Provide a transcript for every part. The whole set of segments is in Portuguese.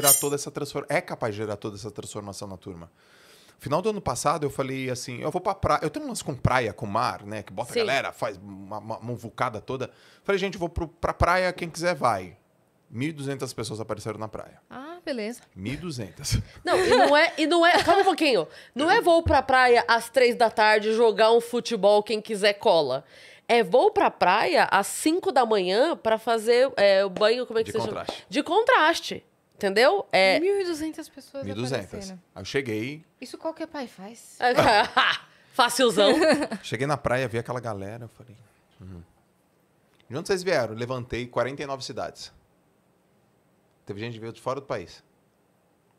gerar toda essa transformação. É capaz de gerar toda essa transformação na turma. Final do ano passado, eu falei assim: eu vou pra praia. Eu tenho um lance com praia, com mar, né? Que bota Sim. a galera, faz uma, uma vulcada toda. Falei, gente, vou pro, pra praia, quem quiser vai. 1.200 pessoas apareceram na praia. Ah, beleza. 1.200. Não, e não é. E não é calma um pouquinho. Não é vou pra praia às três da tarde jogar um futebol, quem quiser cola. É vou pra praia às cinco da manhã para fazer é, o banho, como é que De você contraste. chama? De contraste. Entendeu? É... 1.200 pessoas 1.200. Aí eu cheguei. Isso qualquer pai faz. Facilzão. cheguei na praia, vi aquela galera, eu falei... Uhum. De onde vocês vieram? levantei 49 cidades. Teve gente que veio de fora do país.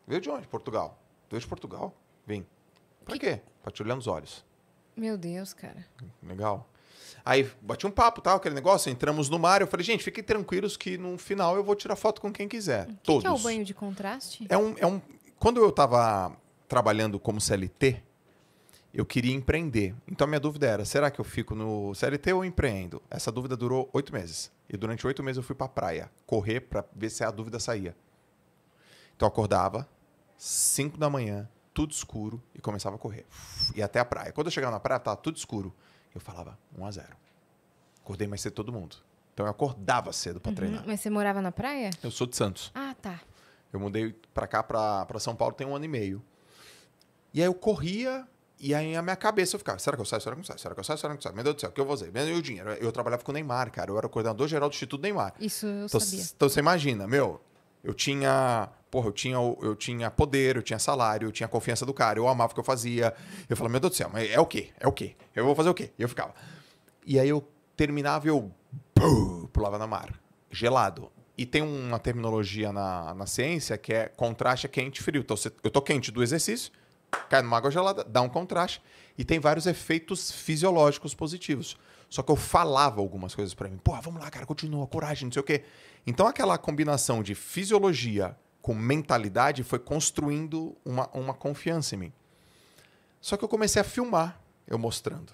Veio de onde? Portugal. Veio de Portugal? Vim. Pra que... quê? Pra te olhar nos olhos. Meu Deus, cara. Legal. Aí bati um papo, tal, aquele negócio, entramos no mar. Eu falei, gente, fiquem tranquilos que no final eu vou tirar foto com quem quiser. Que todos. Que é o banho de contraste? É um, é um. Quando eu estava trabalhando como CLT, eu queria empreender. Então a minha dúvida era: será que eu fico no CLT ou empreendo? Essa dúvida durou oito meses. E durante oito meses eu fui para a praia correr para ver se a dúvida saía. Então eu acordava, cinco da manhã, tudo escuro, e começava a correr. E até a praia. Quando eu chegava na praia, estava tudo escuro. Eu falava 1 a 0. Acordei mais cedo todo mundo. Então eu acordava cedo para uhum. treinar. Mas você morava na praia? Eu sou de Santos. Ah, tá. Eu mudei para cá, para São Paulo, tem um ano e meio. E aí eu corria, e aí a minha cabeça eu ficava: será que eu saio? Será que eu não saio? Será que eu saio? Será que eu não saio? Meu Deus do céu, o que eu vou fazer? Meu o dinheiro. Eu trabalhava com o Neymar, cara. Eu era o coordenador geral do Instituto Neymar. Isso eu então, sabia. Então você imagina, meu, eu tinha porra, eu tinha, eu tinha poder, eu tinha salário, eu tinha confiança do cara, eu amava o que eu fazia. Eu falava, meu Deus do céu, mas é o quê? É o quê? Eu vou fazer o quê? E eu ficava. E aí eu terminava e eu pulava na mar, gelado. E tem uma terminologia na, na ciência que é contraste é quente frio. Então, eu tô quente do exercício, cai numa água gelada, dá um contraste. E tem vários efeitos fisiológicos positivos. Só que eu falava algumas coisas para mim. Pô, vamos lá, cara, continua, coragem, não sei o quê. Então aquela combinação de fisiologia, com mentalidade, foi construindo uma, uma confiança em mim. Só que eu comecei a filmar eu mostrando.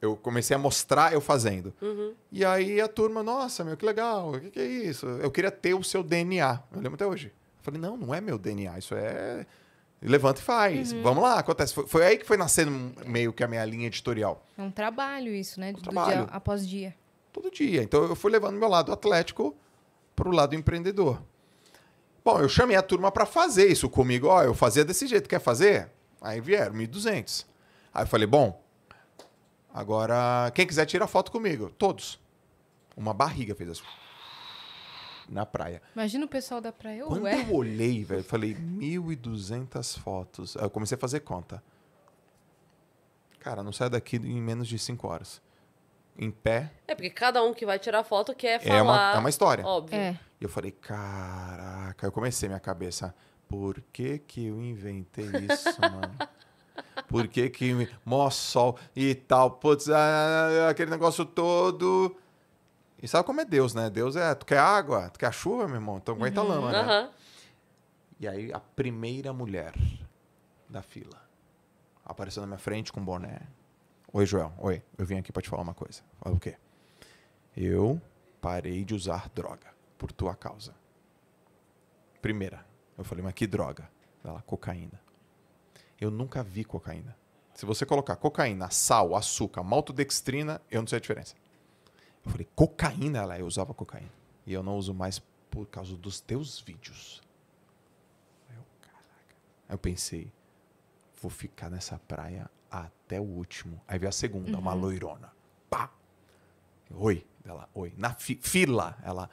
Eu comecei a mostrar eu fazendo. Uhum. E aí a turma, nossa, meu, que legal, o que, que, é isso? Eu queria ter o seu DNA. Eu lembro até hoje. Eu falei, não, não é meu DNA, isso é. Levanta e faz. Uhum. Vamos lá, acontece. Foi, foi, aí que foi nascendo meio que a minha linha editorial. É um trabalho isso, né? É um Do trabalho. dia após dia. Todo dia. Então eu fui levando meu lado atlético para o lado empreendedor. Bom, eu chamei a turma para fazer isso comigo. Ó, eu fazia desse jeito, quer fazer? Aí vieram 1.200. Aí eu falei, bom, agora quem quiser tira foto comigo. Todos. Uma barriga fez assim. Na praia. Imagina o pessoal da praia. Quando ué. eu olhei, velho, eu falei 1.200 fotos. Aí eu comecei a fazer conta. Cara, não sai daqui em menos de 5 horas em pé. É, porque cada um que vai tirar foto quer falar. É uma, é uma história. Óbvio. É. E eu falei, caraca, eu comecei minha cabeça. Por que que eu inventei isso, mano? Por que que... Mó sol e tal. Putz, ah, ah, ah, aquele negócio todo... E sabe como é Deus, né? Deus é... Tu quer água? Tu quer chuva, meu irmão? Então aguenta a uhum. lama, né? Uhum. E aí a primeira mulher da fila apareceu na minha frente com boné. Oi, Joel. Oi, eu vim aqui para te falar uma coisa. Fala o quê? Eu parei de usar droga por tua causa. Primeira, eu falei, mas que droga? Ela, cocaína. Eu nunca vi cocaína. Se você colocar cocaína, sal, açúcar, maltodextrina, eu não sei a diferença. Eu falei, cocaína? Ela, eu usava cocaína. E eu não uso mais por causa dos teus vídeos. Eu, caraca. Eu pensei, vou ficar nessa praia até o último. Aí veio a segunda, uhum. uma loirona. Pá! Oi, ela, oi. Na fi fila, ela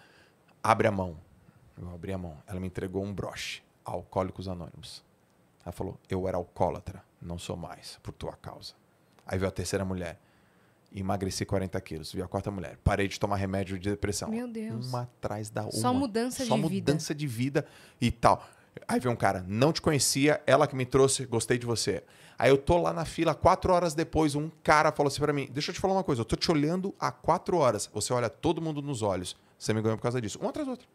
abre a mão. Eu abri a mão. Ela me entregou um broche. Alcoólicos Anônimos. Ela falou: Eu era alcoólatra, não sou mais, por tua causa. Aí veio a terceira mulher. Emagreci 40 quilos. vi a quarta mulher. Parei de tomar remédio de depressão. Meu Deus. Uma atrás da outra. Só mudança Só de mudança vida. Só mudança de vida e tal. Aí vem um cara, não te conhecia, ela que me trouxe, gostei de você. Aí eu tô lá na fila, quatro horas depois, um cara falou assim para mim: Deixa eu te falar uma coisa, eu tô te olhando há quatro horas. Você olha todo mundo nos olhos. Você me ganhou por causa disso. Um atrás do outro.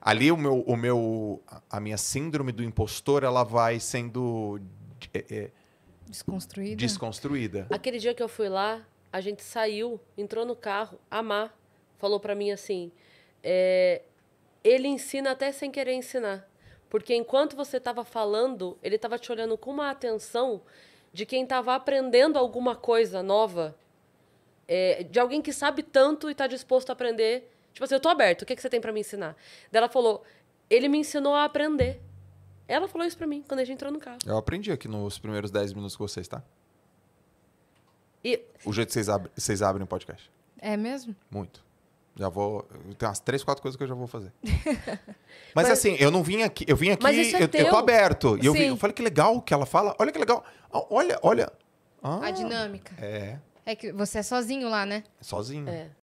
Ali o meu, o meu, a minha síndrome do impostor, ela vai sendo é, é, desconstruída. Desconstruída. Aquele dia que eu fui lá, a gente saiu, entrou no carro, a Má falou para mim assim: é, ele ensina até sem querer ensinar. Porque enquanto você estava falando, ele estava te olhando com uma atenção de quem estava aprendendo alguma coisa nova. É, de alguém que sabe tanto e está disposto a aprender. Tipo assim, eu estou aberto, o que, que você tem para me ensinar? Daí ela falou, ele me ensinou a aprender. Ela falou isso para mim quando a gente entrou no carro. Eu aprendi aqui nos primeiros 10 minutos com vocês, tá? E... O jeito que vocês, ab vocês abrem o podcast. É mesmo? Muito. Já vou. Tem umas três, quatro coisas que eu já vou fazer. Mas, Mas assim, eu não vim aqui. Eu vim aqui, é eu, teu. eu tô aberto. E eu, vim, eu falei que legal o que ela fala. Olha que legal. Ah, olha, olha. Ah, a dinâmica. É. É que você é sozinho lá, né? Sozinho. É.